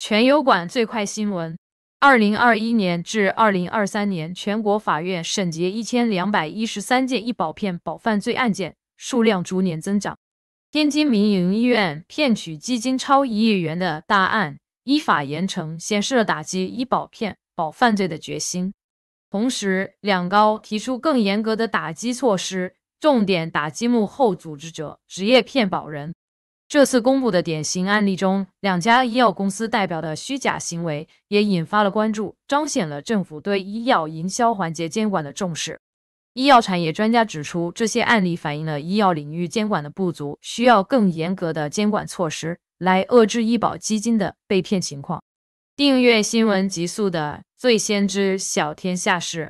全油管最快新闻：二零二一年至二零二三年，全国法院审结一千两百一十三件医保骗保犯罪案件，数量逐年增长。天津民营医院骗取基金超一亿元的大案依法严惩，显示了打击医保骗保犯罪的决心。同时，两高提出更严格的打击措施，重点打击幕后组织者、职业骗保人。这次公布的典型案例中，两家医药公司代表的虚假行为也引发了关注，彰显了政府对医药营销环节监管的重视。医药产业专家指出，这些案例反映了医药领域监管的不足，需要更严格的监管措施来遏制医保基金的被骗情况。订阅新闻极速的，最先知晓天下事。